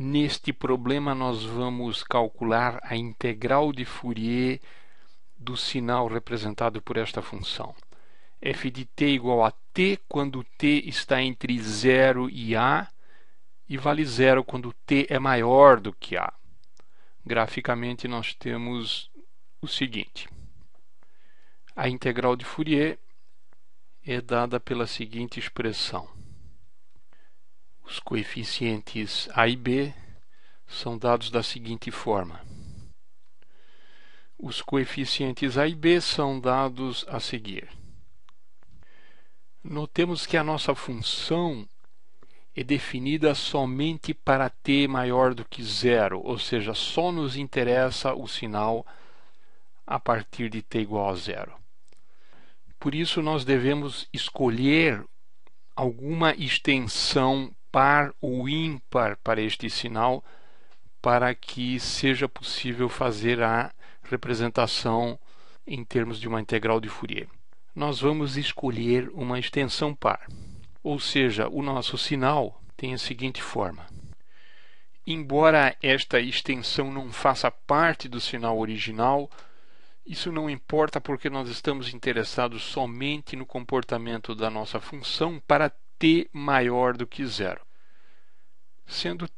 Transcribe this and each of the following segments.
Neste problema, nós vamos calcular a integral de Fourier do sinal representado por esta função. f de t é igual a t quando t está entre zero e a, e vale zero quando t é maior do que a. Graficamente, nós temos o seguinte. A integral de Fourier é dada pela seguinte expressão. Os coeficientes A e B são dados da seguinte forma. Os coeficientes A e B são dados a seguir. Notemos que a nossa função é definida somente para t maior do que zero, ou seja, só nos interessa o sinal a partir de t igual a zero. Por isso, nós devemos escolher alguma extensão par ou ímpar para este sinal para que seja possível fazer a representação em termos de uma integral de Fourier. Nós vamos escolher uma extensão par, ou seja, o nosso sinal tem a seguinte forma. Embora esta extensão não faça parte do sinal original, isso não importa porque nós estamos interessados somente no comportamento da nossa função para t maior do que zero. Sendo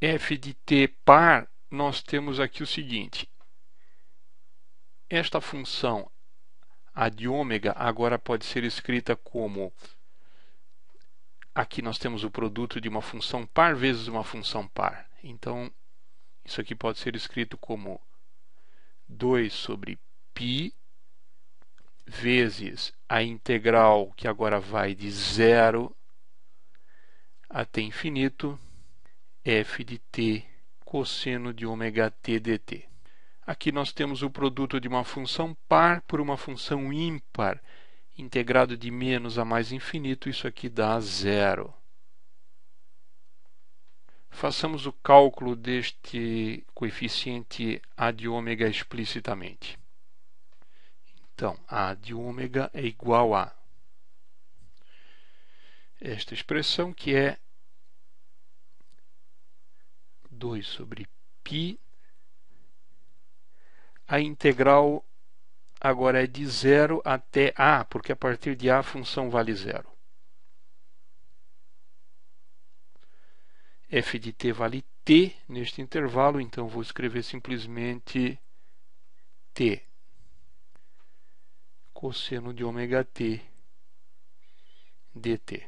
f de t par, nós temos aqui o seguinte. Esta função, a de ômega, agora pode ser escrita como... Aqui nós temos o produto de uma função par vezes uma função par. Então, isso aqui pode ser escrito como 2 sobre π vezes a integral que agora vai de zero até infinito f de t cosseno de ômega t dt. Aqui nós temos o produto de uma função par por uma função ímpar, integrado de menos a mais infinito, isso aqui dá zero. Façamos o cálculo deste coeficiente A de ômega explicitamente. Então, A de ômega é igual a esta expressão que é 2 sobre π. A integral agora é de zero até A, porque a partir de A a função vale zero. f de t vale t neste intervalo, então vou escrever simplesmente t cosseno de ômega t dt.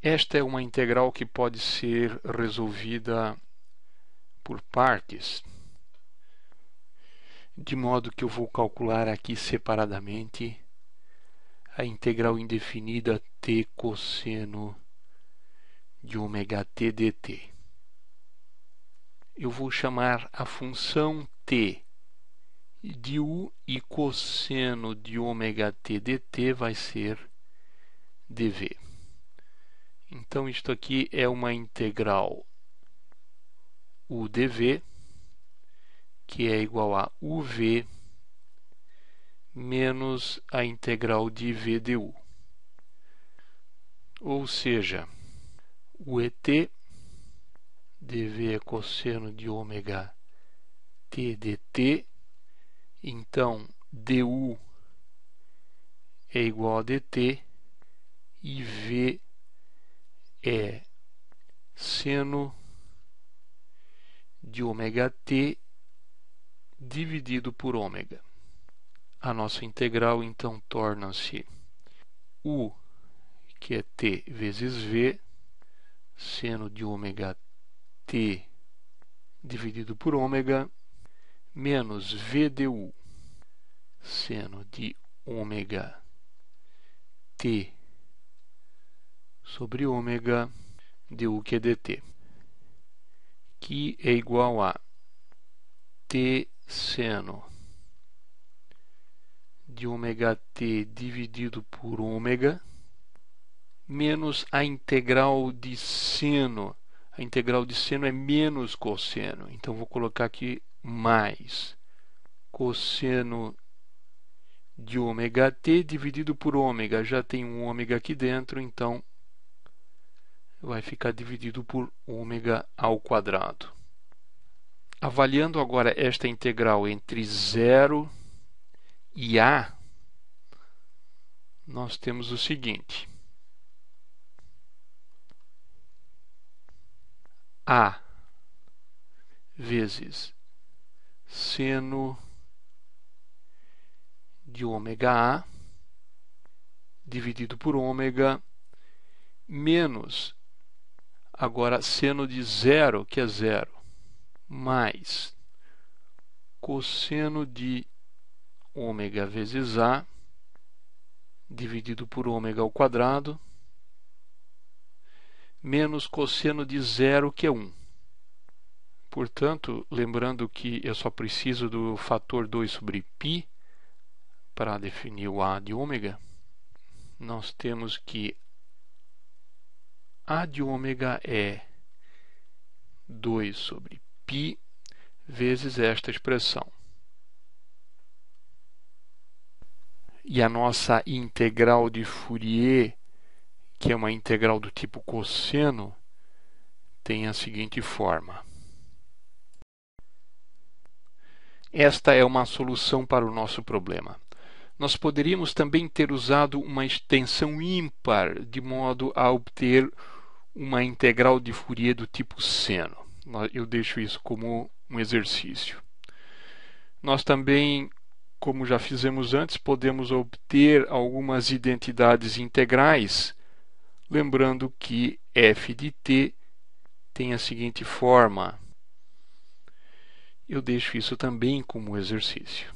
Esta é uma integral que pode ser resolvida por partes, de modo que eu vou calcular aqui separadamente a integral indefinida t cosseno de ômega t dt. Eu vou chamar a função t de u e cosseno de ômega t dt vai ser dv. Então isto aqui é uma integral u dv que é igual a uv menos a integral de v du. Ou seja, o ET dv é cosseno de ômega t dt então, du é igual a dt e v é seno de ômega t dividido por ômega. A nossa integral então torna-se u, que é t vezes v, seno de ômega t dividido por ômega menos VDU seno de ômega T sobre ômega du que é dt, que é igual a T seno de ômega T dividido por ômega menos a integral de seno. A integral de seno é menos cosseno. Então vou colocar aqui mais cosseno de ômega t dividido por ômega. Já tem um ômega aqui dentro, então vai ficar dividido por ômega ao quadrado. Avaliando agora esta integral entre zero e a, nós temos o seguinte. a vezes seno de ômega A dividido por ômega menos agora seno de zero, que é zero, mais cosseno de ômega vezes A dividido por ômega ao quadrado menos cosseno de zero, que é 1. Um. Portanto, lembrando que eu só preciso do fator 2 sobre π para definir o A de ômega, nós temos que A de ômega é 2 sobre π vezes esta expressão. E a nossa integral de Fourier, que é uma integral do tipo cosseno, tem a seguinte forma. Esta é uma solução para o nosso problema. Nós poderíamos também ter usado uma extensão ímpar de modo a obter uma integral de Fourier do tipo seno. Eu deixo isso como um exercício. Nós também, como já fizemos antes, podemos obter algumas identidades integrais, lembrando que f de t tem a seguinte forma: eu deixo isso também como exercício.